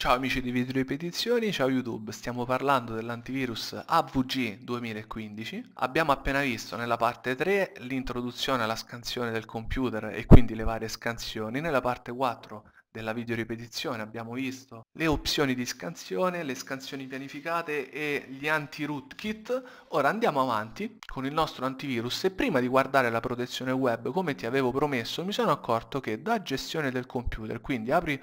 Ciao amici di Video Ripetizioni, ciao YouTube, stiamo parlando dell'antivirus AVG 2015. Abbiamo appena visto nella parte 3 l'introduzione alla scansione del computer e quindi le varie scansioni. Nella parte 4 della video ripetizione abbiamo visto le opzioni di scansione, le scansioni pianificate e gli anti-rootkit. Ora andiamo avanti con il nostro antivirus e prima di guardare la protezione web, come ti avevo promesso, mi sono accorto che da gestione del computer, quindi apri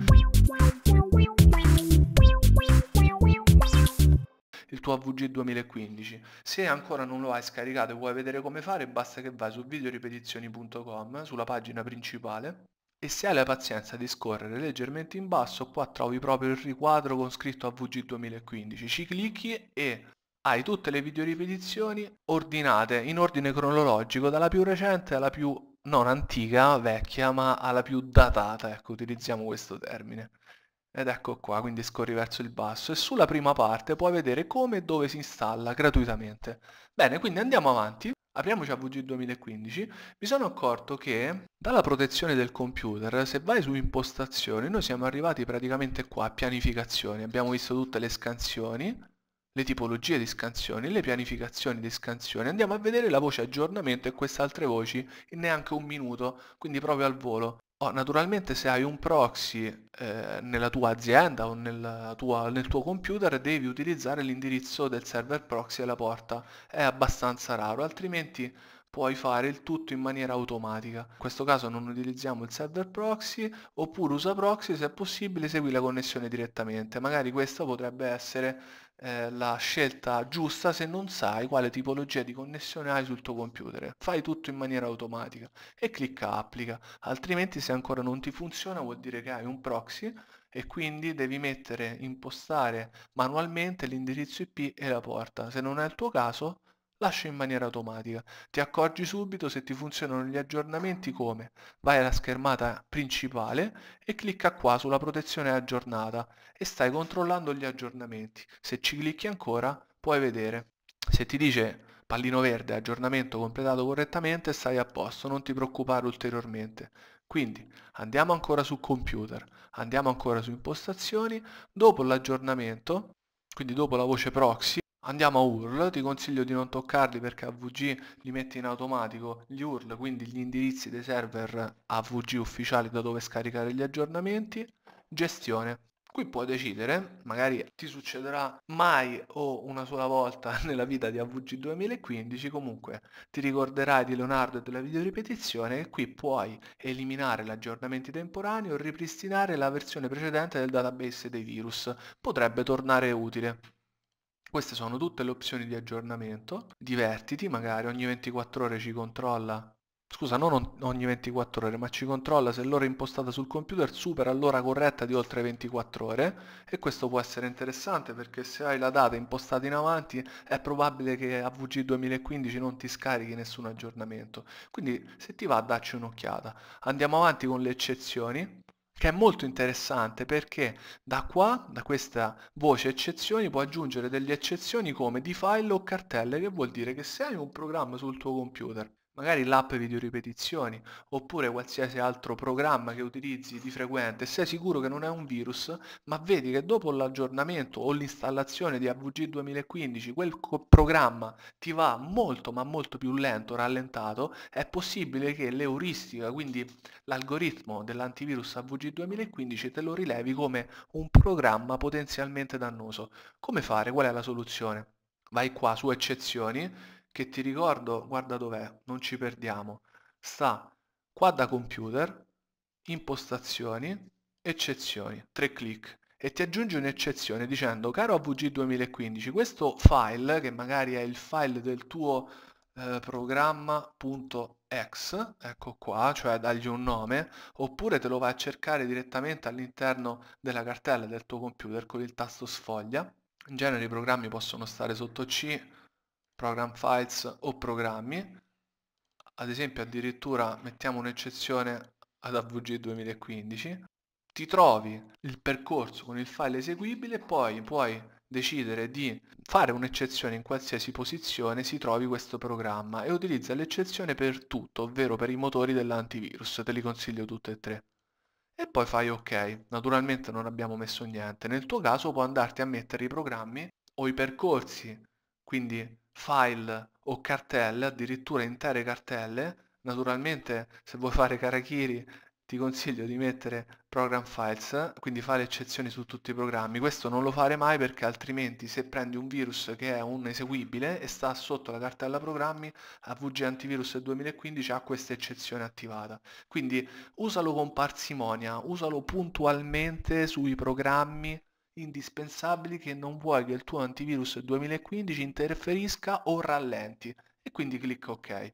tuo AVG 2015. Se ancora non lo hai scaricato e vuoi vedere come fare, basta che vai su videoripetizioni.com sulla pagina principale e se hai la pazienza di scorrere leggermente in basso, qua trovi proprio il riquadro con scritto AVG 2015. Ci clicchi e hai tutte le videoripetizioni ordinate in ordine cronologico dalla più recente alla più non antica, vecchia, ma alla più datata, ecco, utilizziamo questo termine. Ed ecco qua, quindi scorri verso il basso e sulla prima parte puoi vedere come e dove si installa gratuitamente. Bene, quindi andiamo avanti. Apriamoci a VG 2015, mi sono accorto che dalla protezione del computer, se vai su impostazioni, noi siamo arrivati praticamente qua a pianificazioni, abbiamo visto tutte le scansioni, le tipologie di scansioni, le pianificazioni di scansioni, andiamo a vedere la voce aggiornamento e queste altre voci in neanche un minuto, quindi proprio al volo. Oh, naturalmente se hai un proxy eh, nella tua azienda o nel, tua, nel tuo computer devi utilizzare l'indirizzo del server proxy alla porta, è abbastanza raro, altrimenti puoi fare il tutto in maniera automatica. In questo caso non utilizziamo il server proxy, oppure usa proxy se è possibile segui la connessione direttamente. Magari questo potrebbe essere eh, la scelta giusta se non sai quale tipologia di connessione hai sul tuo computer. Fai tutto in maniera automatica e clicca applica, altrimenti se ancora non ti funziona vuol dire che hai un proxy e quindi devi mettere, impostare manualmente l'indirizzo IP e la porta. Se non è il tuo caso Lascia in maniera automatica. Ti accorgi subito se ti funzionano gli aggiornamenti come vai alla schermata principale e clicca qua sulla protezione aggiornata e stai controllando gli aggiornamenti. Se ci clicchi ancora puoi vedere. Se ti dice pallino verde aggiornamento completato correttamente stai a posto, non ti preoccupare ulteriormente. Quindi andiamo ancora su computer, andiamo ancora su impostazioni, dopo l'aggiornamento, quindi dopo la voce proxy, Andiamo a URL, ti consiglio di non toccarli perché AVG li mette in automatico gli URL, quindi gli indirizzi dei server AVG ufficiali da dove scaricare gli aggiornamenti. Gestione. Qui puoi decidere, magari ti succederà mai o una sola volta nella vita di AVG 2015, comunque ti ricorderai di Leonardo e della videoripetizione e qui puoi eliminare l'aggiornamento temporaneo o ripristinare la versione precedente del database dei virus. Potrebbe tornare utile. Queste sono tutte le opzioni di aggiornamento. Divertiti, magari ogni 24 ore ci controlla scusa, non ogni 24 ore, ma ci controlla se l'ora impostata sul computer supera l'ora corretta di oltre 24 ore e questo può essere interessante perché se hai la data impostata in avanti è probabile che AVG 2015 non ti scarichi nessun aggiornamento. Quindi se ti va dacci un'occhiata. Andiamo avanti con le eccezioni che è molto interessante perché da qua, da questa voce eccezioni, può aggiungere delle eccezioni come di file o cartelle, che vuol dire che se hai un programma sul tuo computer magari l'app video ripetizioni oppure qualsiasi altro programma che utilizzi di frequente, sei sicuro che non è un virus, ma vedi che dopo l'aggiornamento o l'installazione di AVG 2015 quel programma ti va molto ma molto più lento, rallentato, è possibile che l'euristica, quindi l'algoritmo dell'antivirus AVG 2015 te lo rilevi come un programma potenzialmente dannoso. Come fare? Qual è la soluzione? Vai qua su eccezioni che ti ricordo, guarda dov'è, non ci perdiamo, sta qua da computer, impostazioni, eccezioni, tre clic e ti aggiungi un'eccezione dicendo caro AVG 2015 questo file che magari è il file del tuo eh, programma.ex ecco qua cioè dagli un nome oppure te lo vai a cercare direttamente all'interno della cartella del tuo computer con il tasto sfoglia in genere i programmi possono stare sotto C program files o programmi ad esempio addirittura mettiamo un'eccezione ad AVG 2015 ti trovi il percorso con il file eseguibile e poi puoi decidere di fare un'eccezione in qualsiasi posizione si trovi questo programma e utilizza l'eccezione per tutto, ovvero per i motori dell'antivirus, te li consiglio tutte e tre. E poi fai ok, naturalmente non abbiamo messo niente, nel tuo caso puoi andarti a mettere i programmi o i percorsi, quindi file o cartelle, addirittura intere cartelle. Naturalmente se vuoi fare Karakiri ti consiglio di mettere program files, quindi fare eccezioni su tutti i programmi. Questo non lo fare mai perché altrimenti se prendi un virus che è un eseguibile e sta sotto la cartella programmi, AVG Antivirus 2015 ha questa eccezione attivata. Quindi usalo con parsimonia, usalo puntualmente sui programmi indispensabili che non vuoi che il tuo antivirus 2015 interferisca o rallenti e quindi clicca ok.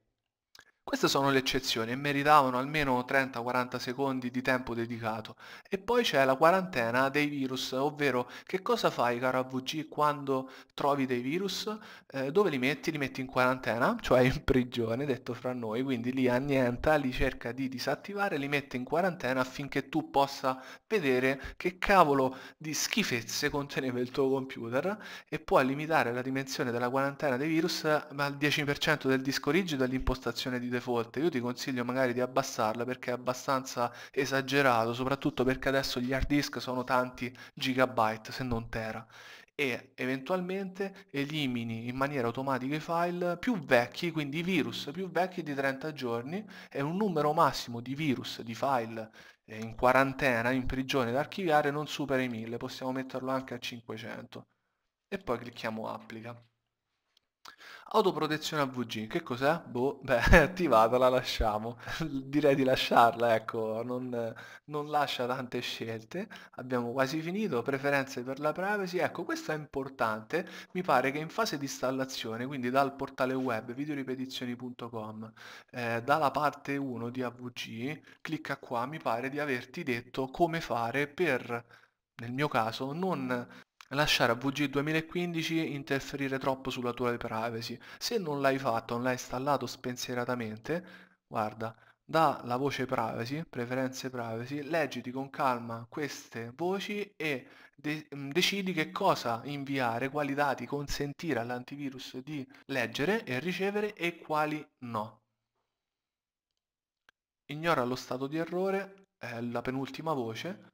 Queste sono le eccezioni e meritavano almeno 30-40 secondi di tempo dedicato. E poi c'è la quarantena dei virus, ovvero che cosa fai caro AVG quando trovi dei virus? Eh, dove li metti? Li metti in quarantena, cioè in prigione, detto fra noi, quindi li annienta, li cerca di disattivare, li mette in quarantena affinché tu possa vedere che cavolo di schifezze conteneva il tuo computer e puoi limitare la dimensione della quarantena dei virus al 10% del disco rigido e l'impostazione di default forte io ti consiglio magari di abbassarla perché è abbastanza esagerato soprattutto perché adesso gli hard disk sono tanti gigabyte se non tera e eventualmente elimini in maniera automatica i file più vecchi, quindi i virus più vecchi di 30 giorni e un numero massimo di virus, di file eh, in quarantena, in prigione da archiviare non supera i 1000, possiamo metterlo anche a 500 e poi clicchiamo applica. Autoprotezione AVG, che cos'è? Boh, beh, è attivata, la lasciamo. Direi di lasciarla, ecco, non, non, lascia tante scelte. Abbiamo quasi finito, preferenze per la privacy. Ecco, questo è importante, mi pare che in fase di installazione, quindi dal portale web videoripetizioni.com, eh, dalla parte 1 di AVG, clicca qua, mi pare di averti detto come fare per nel mio caso, non lasciare a VG 2015 interferire troppo sulla tua privacy. Se non l'hai fatto, non l'hai installato spensieratamente, guarda, la voce privacy, preferenze privacy, leggiti con calma queste voci e de mm, decidi che cosa inviare, quali dati consentire all'antivirus di leggere e ricevere e quali no. Ignora lo stato di errore, è la penultima voce,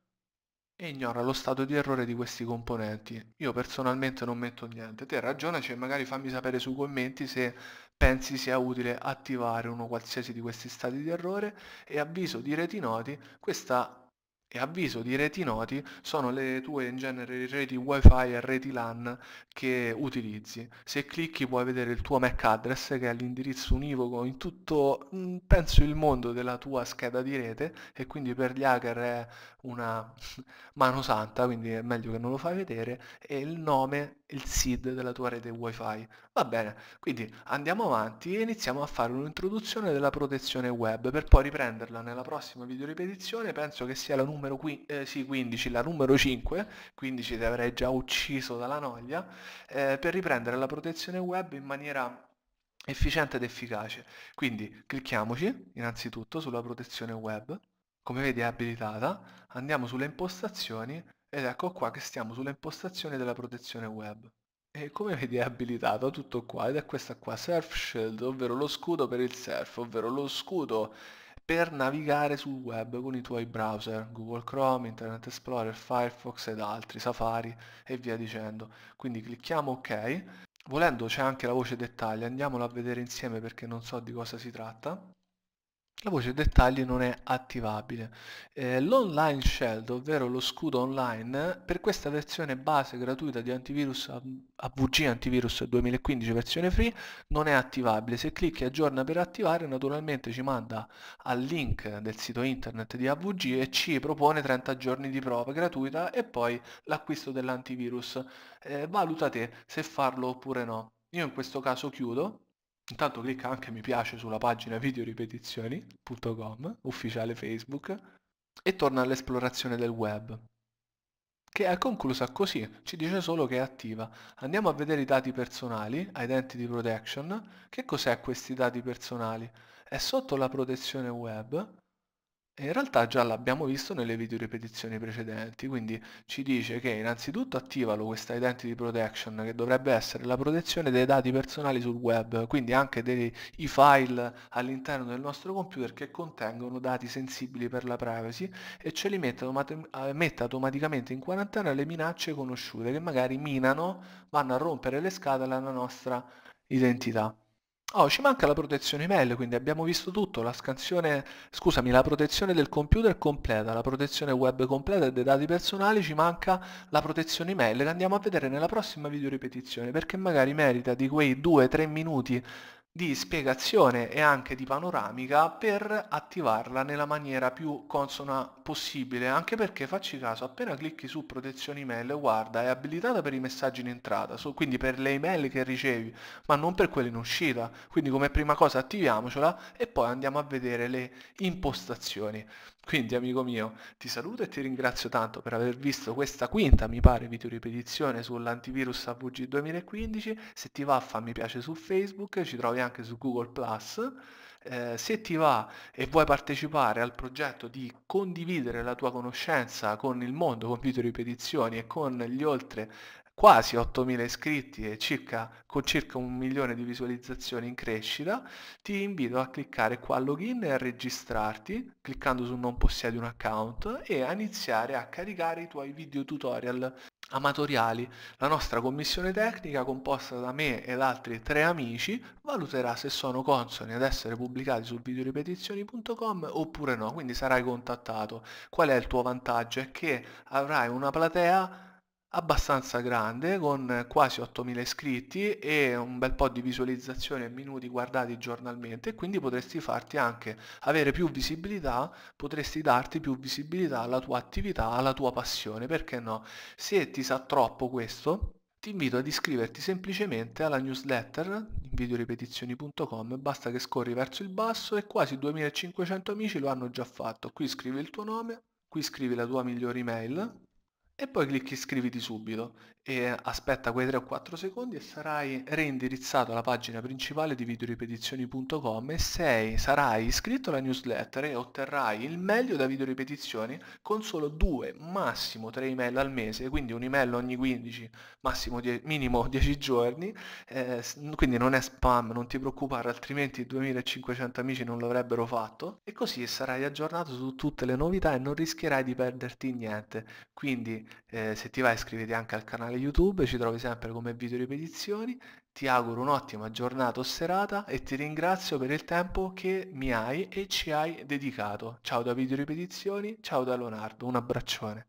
e ignora lo stato di errore di questi componenti. Io personalmente non metto niente, te ragionaci cioè, e magari fammi sapere sui commenti se pensi sia utile attivare uno qualsiasi di questi stati di errore e avviso di retinoti, questa e avviso di reti noti sono le tue in genere reti wifi e reti LAN che utilizzi. Se clicchi puoi vedere il tuo MAC address che è l'indirizzo univoco in tutto, mm, penso, il mondo della tua scheda di rete e quindi per gli hacker è una mano santa, quindi è meglio che non lo fai vedere, e il nome, il SID della tua rete wifi. Va bene, quindi andiamo avanti e iniziamo a fare un'introduzione della protezione web per poi riprenderla nella prossima video ripetizione, penso che sia la numero numero eh, sì, 15, la numero 5, 15 ti avrei già ucciso dalla noia, eh, per riprendere la protezione web in maniera efficiente ed efficace. Quindi clicchiamoci innanzitutto sulla protezione web, come vedi è abilitata, andiamo sulle impostazioni ed ecco qua che stiamo sulle impostazioni della protezione web. E come vedi è abilitato tutto qua ed è questa qua, Surf Shield, ovvero lo scudo per il surf, ovvero lo scudo per navigare sul web con i tuoi browser, Google Chrome, Internet Explorer, Firefox ed altri, Safari e via dicendo. Quindi clicchiamo ok, volendo c'è anche la voce dettagli, andiamola a vedere insieme perché non so di cosa si tratta la voce dettagli non è attivabile. Eh, L'online shield, ovvero lo scudo online, per questa versione base gratuita di antivirus AVG Antivirus 2015 versione free non è attivabile. Se clicchi aggiorna per attivare naturalmente ci manda al link del sito internet di AVG e ci propone 30 giorni di prova gratuita e poi l'acquisto dell'antivirus. Eh, valuta te se farlo oppure no. Io in questo caso chiudo Intanto clicca anche mi piace sulla pagina videoripetizioni.com, ufficiale Facebook, e torna all'esplorazione del web, che è conclusa così, ci dice solo che è attiva. Andiamo a vedere i dati personali, Identity Protection. Che cos'è questi dati personali? È sotto la protezione web in realtà già l'abbiamo visto nelle video ripetizioni precedenti, quindi ci dice che innanzitutto attivalo questa identity protection che dovrebbe essere la protezione dei dati personali sul web, quindi anche dei file all'interno del nostro computer che contengono dati sensibili per la privacy e ce li mette, eh, mette automaticamente in quarantena le minacce conosciute che magari minano, vanno a rompere le scatole alla nostra identità. Oh, ci manca la protezione email, quindi abbiamo visto tutto, la scansione, scusami, la protezione del computer completa, la protezione web completa e dei dati personali, ci manca la protezione email che andiamo a vedere nella prossima video ripetizione, perché magari merita di quei 2-3 minuti di spiegazione e anche di panoramica per attivarla nella maniera più consona possibile anche perché facci caso appena clicchi su protezione email guarda è abilitata per i messaggi in entrata so, quindi per le email che ricevi ma non per quelle in uscita quindi come prima cosa attiviamocela e poi andiamo a vedere le impostazioni quindi amico mio ti saluto e ti ringrazio tanto per aver visto questa quinta mi pare video ripetizione sull'antivirus AVG 2015 se ti va fammi piace su Facebook ci trovi anche su Google Plus eh, se ti va e vuoi partecipare al progetto di condividere la tua conoscenza con il mondo, con video ripetizioni e con gli oltre quasi 8.000 iscritti e circa, con circa un milione di visualizzazioni in crescita, ti invito a cliccare qua login e a registrarti, cliccando su non possiedi un account e a iniziare a caricare i tuoi video tutorial amatoriali. La nostra commissione tecnica, composta da me ed altri tre amici, valuterà se sono consoni ad essere pubblicati su videoripetizioni.com oppure no, quindi sarai contattato. Qual è il tuo vantaggio? È che avrai una platea abbastanza grande con quasi 8000 iscritti e un bel po' di visualizzazioni e minuti guardati giornalmente e quindi potresti farti anche avere più visibilità, potresti darti più visibilità alla tua attività, alla tua passione, perché no? Se ti sa troppo questo, ti invito ad iscriverti semplicemente alla newsletter videoripetizioni.com basta che scorri verso il basso e quasi 2500 amici lo hanno già fatto qui scrivi il tuo nome qui scrivi la tua migliore email e poi clicchi iscriviti subito e aspetta quei 3 o 4 secondi e sarai reindirizzato alla pagina principale di videoripetizioni.com e sei, sarai iscritto alla newsletter e otterrai il meglio da videoripetizioni con solo 2, massimo 3 email al mese, quindi un'email ogni 15, massimo die- minimo 10 giorni, eh, quindi non è spam, non ti preoccupare, altrimenti 2500 amici non l'avrebbero fatto e così sarai aggiornato su tutte le novità e non rischierai di perderti niente. Quindi eh, se ti va iscriviti anche al canale YouTube, ci trovi sempre come video ripetizioni. Ti auguro un'ottima giornata o serata e ti ringrazio per il tempo che mi hai e ci hai dedicato. Ciao da video ripetizioni, ciao da Leonardo, un abbraccione.